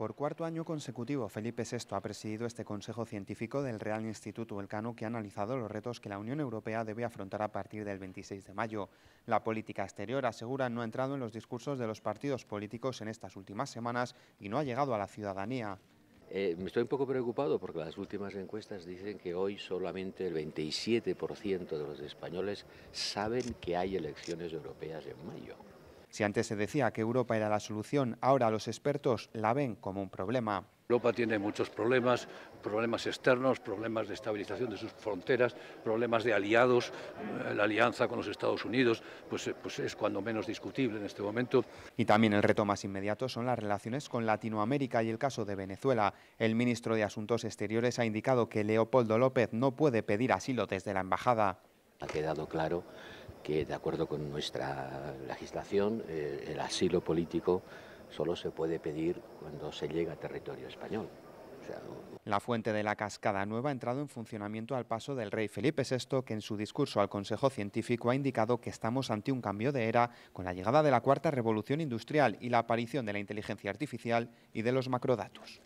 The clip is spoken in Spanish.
Por cuarto año consecutivo, Felipe VI ha presidido este Consejo Científico del Real Instituto Elcano que ha analizado los retos que la Unión Europea debe afrontar a partir del 26 de mayo. La política exterior, asegura, no ha entrado en los discursos de los partidos políticos en estas últimas semanas y no ha llegado a la ciudadanía. Eh, me estoy un poco preocupado porque las últimas encuestas dicen que hoy solamente el 27% de los españoles saben que hay elecciones europeas en mayo. Si antes se decía que Europa era la solución, ahora los expertos la ven como un problema. Europa tiene muchos problemas, problemas externos, problemas de estabilización de sus fronteras, problemas de aliados, eh, la alianza con los Estados Unidos, pues, eh, pues, es cuando menos discutible en este momento. Y también el reto más inmediato son las relaciones con Latinoamérica y el caso de Venezuela. El ministro de Asuntos Exteriores ha indicado que Leopoldo López no puede pedir asilo desde la embajada. Ha quedado claro que de acuerdo con nuestra legislación eh, el asilo político solo se puede pedir cuando se llega a territorio español. la fuente de la Cascada Nueva ha entrado en funcionamiento al paso del rey Felipe VI, que en su discurso al Consejo Científico ha indicado que estamos ante un cambio de era con la llegada de la cuarta revolución industrial y la aparición de la inteligencia artificial y de los macrodatos.